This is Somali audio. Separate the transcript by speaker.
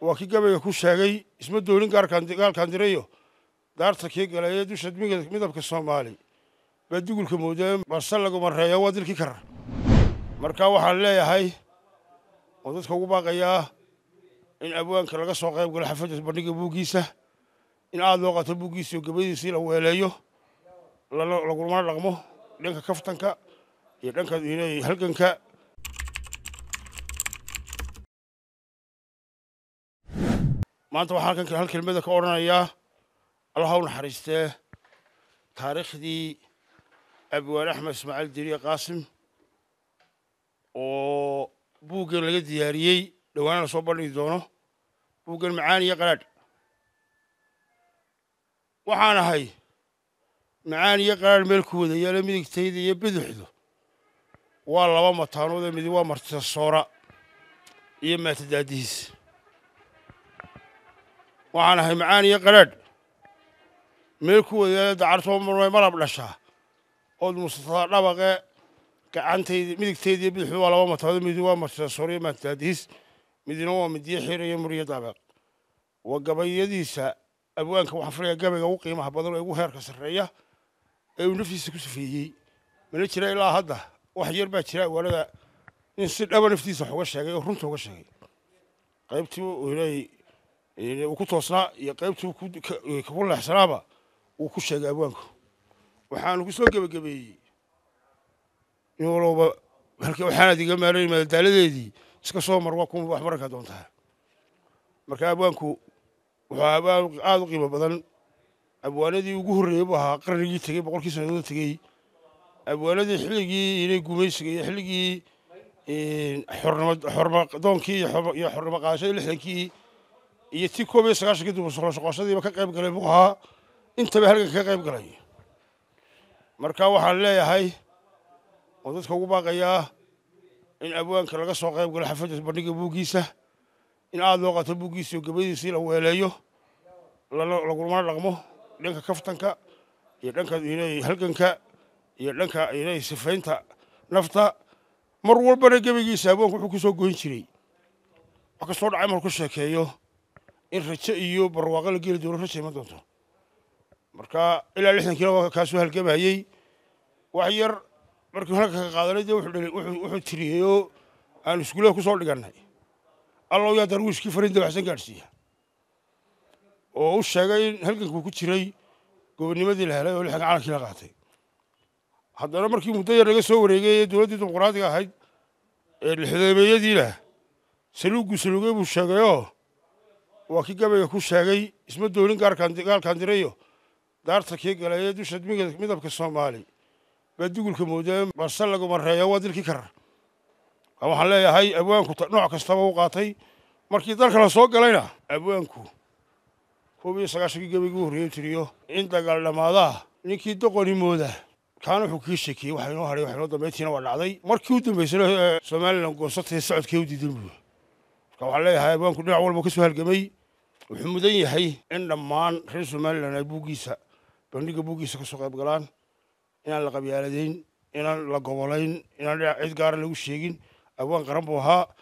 Speaker 1: waa kii gabayga ku sheegay isma doonin gaalkaandirayo daarta kii galay dusha midabka soomaali baa dugulka moodae balse lagu mareeya waa dilkii kara marka waxaan leeyahay oo dadka ugu baaqayaa in abwaanka laga soo qayb galo xafada bandhiga buuggiisa in aad loo qato buuggiisa oo gabadiisii la weeleeyo lagulmana dhaqmo dhanka kaftanka iyo dhanka halganka maanta waxaan kan hal kelmada ka odhanayaa allah u naxariistee taariikhdii abiwaan axmed ismaaciil diriya qaasim oo buuggan laga diyaariyey dhawaana lasoo bandhigi doono buuggan macaani iyo qaraadh waxaan ahay macaani iyo qaraadh meel ku wada yaala midigtayda iyo biduxdu waa laba mataanood ee midi waa martisasoora iyo maatadaadihiis waxaan ahay macaan iyo qadrhaadh meel ku wadeela dacartoo marmay malab dhashaa ood musataa dhabaqe gacantayda midigtayda iyo bidixdu waa laba mataado midi waa martida soriyo maataadiis midina waa midiyo xir iyo mur iyo dabeeq waa gabayadiisa abwaanka waxaan filayaa gabayga ugu qiimaha badan oo ugu heerka sarreeya ee uu naftiisa ku safeeyey mana jira ilaa hadda wax yar baa jira walada in si dhaba naftiisa wax uga sheegay oo runta uga sheegay qaybtii ilaahay ku toosnaa iyo qaybtuu ku leexsanaaba uu ku sheegay abwaanku waxaanu kusoo soo gebagabeeyey in walowba waxaanaad iga maalan madadaaladeedii iska soo mar waa ku wax doontaa marka abwaanku wuxuu abwaan aada u qiimo badan abwaanadii ugu horreeyey buu ahaa qarnigii tegey boqolkii sannadood tegey abwaanadii xilligii inay gumaysiga iyo xilligii xornimo xorma doonkii iyo xornimo qaashada lixdankii iyo ti koob iyo sagaashankii duba soqoshadiiba ka qayb galay buu ahaa intaba halganka ka qayb galay marka waxaan leeyahay oo dadka ugu baaqayaa in abwaanka laga soo qayb galo xafajat bandhiga buuggiisa in aada looqato qaato buuggiisa iyo gabadiisii la weeleeyo lagulmana dhaqmo dhanka kaftanka iyo dhanka halganka iyo dhanka sifaynta nafta mar walbana gebagiisa abwaanku wuxuu ku goyn jiray wax kastoo dhacay marku sheekeeyo in rajo iyo barwaaqo la geli doono raja iman doonto marka ilaa lixdan kilo kaasuu halgamayey wax yar markii halka ka qaadanay dee wuxuu tiriyey oo aan iskuulada ku soo dhigannay allow yaa darwiishkii farinda waxsan gaadhsiiya oo u sheegay in halganku ku jiray gobonimadii la helay oo lixanka calankii la qaatay haddana markii muddo yar laga soo wareegay dowladdii dimuqraadiga ahayd ee lixdoomeeyadiina saluugguu saluugay buu sheegayoo waa kii gabayga ku sheegay isma doolin gaalkandirayo daarta kii galeeye dusha midabka soomaali baa dugulka moodee balse lagu mareeya waa dilkii waxaan leeyahay abwaanku nooc kastaba u qaatay markii dalka la soo galayna abwaanku koob iyo sagaashankii gabaygu horreeyey tiriyo in dagaal dhammaadaa ninkii doqoni mooda kaana wuxuu kii sheekiyey waxa inoo hadhay wax waa dhacday markii u dambaysana somalilan goosatay socodkee u diidan buu marka waxaan leeyahay abwaanku dhinac walba kasoo soo halgamay wuxuu mudan yahay in dhammaan reer somaliland ay buuggiisa bandhiga buuggiisa ka soo qayb galaan inaan la qabyaaladayn inaan la gobolayn inaan dhinac cid gaara ah lagu sheegin abwaan qaran buu ahaa